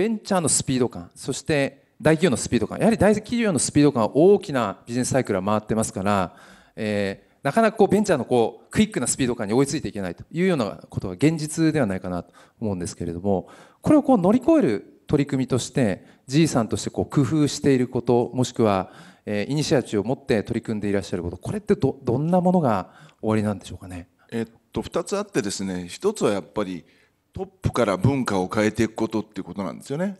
ベンチャーのスピード感、そして大企業のスピード感、やはり大企業のスピード感は大きなビジネスサイクルは回ってますから、えー、なかなかこうベンチャーのこうクイックなスピード感に追いついていけないというようなことが現実ではないかなと思うんですけれども、これをこう乗り越える取り組みとして、じいさんとしてこう工夫していること、もしくは、えイニシアチブを持って取り組んでいらっしゃること、これってどどんなものが終わりなんでしょうかね。えっと、2つあってですね、1つはやっぱり、トップから文化を変えていくことっていうことなんですよね。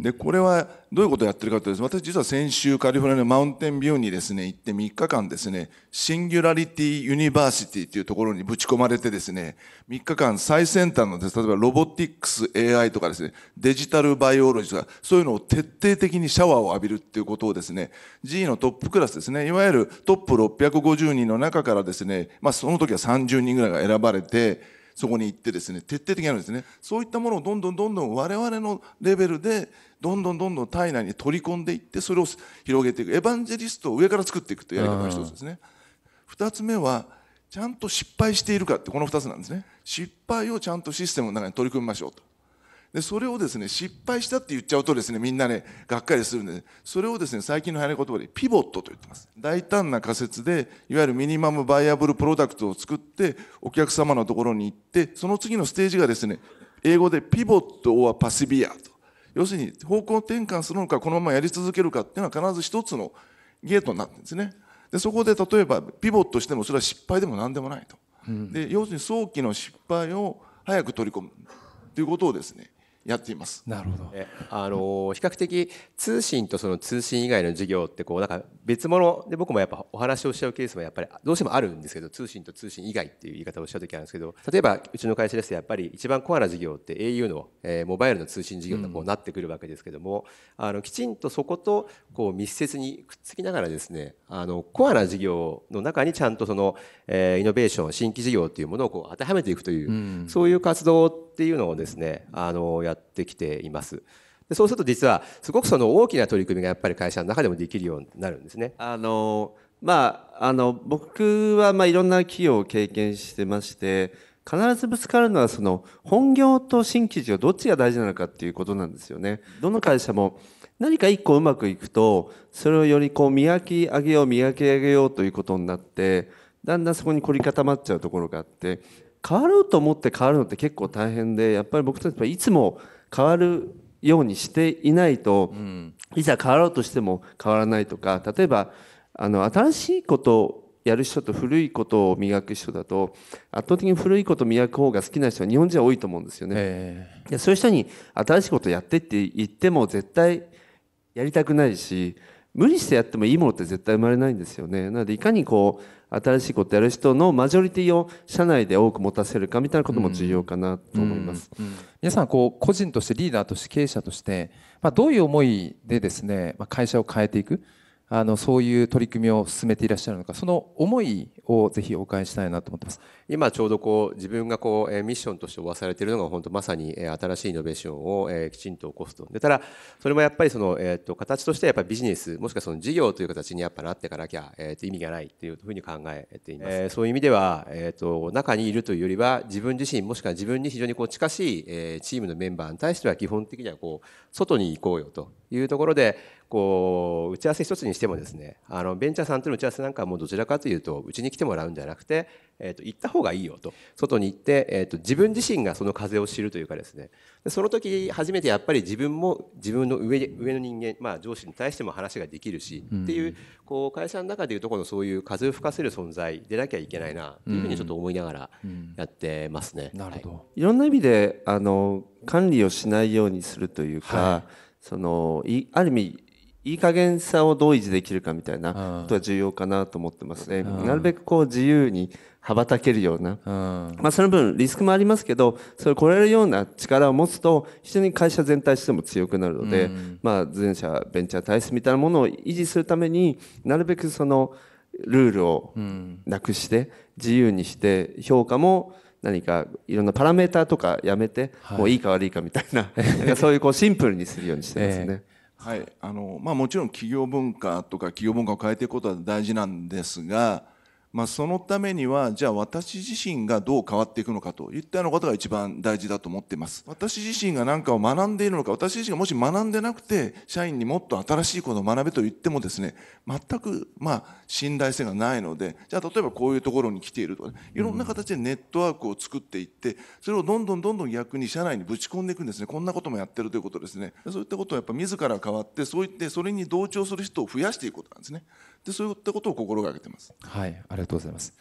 でこれはどういうことをやってるかというと私実は先週カリフォルニアのマウンテンビューにですね行って3日間ですねシンギュラリティ・ユニバーシティというところにぶち込まれてですね3日間最先端のです例えばロボティックス AI とかですねデジタルバイオロジーとかそういうのを徹底的にシャワーを浴びるっていうことをですね G のトップクラスですねいわゆるトップ650人の中からですねまあその時は30人ぐらいが選ばれてそこに行ってですね徹底的にやるんですねそういったものをどんどんどんどん我々のレベルでどんどんどんどん体内に取り込んでいってそれを広げていくエヴァンジェリストを上から作っていくというやり方の一つですね2つ目はちゃんと失敗しているかってこの2つなんですね失敗をちゃんとシステムの中に取り組みましょうとでそれをですね失敗したって言っちゃうとですねみんなねがっかりするんで、ね、それをですね最近の流行り言葉でピボットと言ってます大胆な仮説でいわゆるミニマムバイアブルプロダクトを作ってお客様のところに行ってその次のステージがですね英語でピボットはパシビアと要するに方向転換するのかこのままやり続けるかっていうのは必ず一つのゲートになってるんですねでそこで例えばピボットしてもそれは失敗でも何でもないと、うん、で要するに早期の失敗を早く取り込むということをですねやっています。なるほど。あの比較的通信とその通信以外の事業ってこうなんか別物で僕もやっぱお話をしちゃうケースもやっぱりどうしてもあるんですけど、通信と通信以外っていう言い方をした時あるんですけど、例えばうちの会社ですとやっぱり一番コアな事業って au の、えモバイルの通信事業とこうなってくるわけですけども、あのきちんとそことこう密接にくっつきながらですね、あのコアな事業の中にちゃんとその、えイノベーション新規事業っていうものをこう当てはめていくという、そういう活動っていうのをですね、あのやっってきています。でそうすると実はすごくその大きな取り組みがやっぱり会社の中でもできるようになるんですね。あのまあ、あの僕はまあいろんな企業を経験してまして必ずぶつかるのはその本業と新規事業どっちが大事なのかっていうことなんですよね。どの会社も何か一個うまくいくとそれをよりこう磨き上げよう磨き上げようということになってだんだんそこに凝り固まっちゃうところがあって変わろうと思って変わるのって結構大変でやっぱり僕たちはいつも変わるようにしていないと、うん、いざ変わろうとしても変わらないとか例えばあの新しいことをやる人と古いことを磨く人だと圧倒的に古いことを磨く方が好きな人は日本人は多いと思うんですよね。えー、でそういう人に新しいことやってって言っても絶対やりたくないし無理してやってもいいものって絶対生まれないんですよね。なのでいかにこう新しいことやる人のマジョリティを社内で多く持たせるかみたいなことも重要かなと思います。うんうんうん、皆さんこう個人としてリーダーとして経営者として、まあ、どういう思いでですね、まあ、会社を変えていく。あのそういう取り組みを進めていらっしゃるのかその思いをぜひお伺いしたいなと思ってます今ちょうどこう自分がこうミッションとして負わされているのが本当まさに新しいイノベーションをきちんと起こすとでただそれもやっぱりその、えー、と形としてやっぱビジネスもしくはその事業という形にやっぱなっていかなきゃ、えー、と意味がないというふうに考えています、えー、そういう意味では、えー、と中にいるというよりは自分自身もしくは自分に非常にこう近しいチームのメンバーに対しては基本的にはこう外に行こうよというところでこう打ち合わせ一つにしてもですねあのベンチャーさんとの打ち合わせなんかもどちらかというとうちに来てもらうんじゃなくて、えー、と行った方がいいよと外に行って、えー、と自分自身がその風を知るというかですねでその時初めてやっぱり自分も自分の上上の人間、まあ、上司に対しても話ができるし、うん、っていうこう会社の中でいうとこのそういう風を吹かせる存在でなきゃいけないなというふうにちょっと思いながらやってますね。なるほど、い、ろんな意味であの管理をしないようにするというか、はい、そのある意味いい加減さをどう維持できるかみたいなことは重要かなと思ってますね。なるべくこう自由に羽ばたけるような、まあ、その分リスクもありますけどそれを超えるような力を持つと非常に会社全体としても強くなるので、まあ、前者ベンチャー体質みたいなものを維持するためになるべくそのルールをなくして自由にして評価も何かいろんなパラメーターとかやめて、もういいか悪いかみたいな そういうこうシンプルにするようにしてますね。えーはいあのまあ、もちろん企業文化とか企業文化を変えていくことは大事なんですがまあ、そのためにはじゃあ私自身がどう変わっていくのかといったようなことが一番大事だと思っています私自身が何かを学んでいるのか私自身がもし学んでなくて社員にもっと新しいことを学べと言ってもですね全くまあ信頼性がないのでじゃあ例えばこういうところに来ているとか、ね、いろんな形でネットワークを作っていってそれをどんどんどんどん逆に社内にぶち込んでいくんですねこんなこともやってるということですねそういったことをやっぱ自ら変わってそういってそれに同調する人を増やしていくことなんですねでそういったことを心がけてます。はい、ありがとうございます。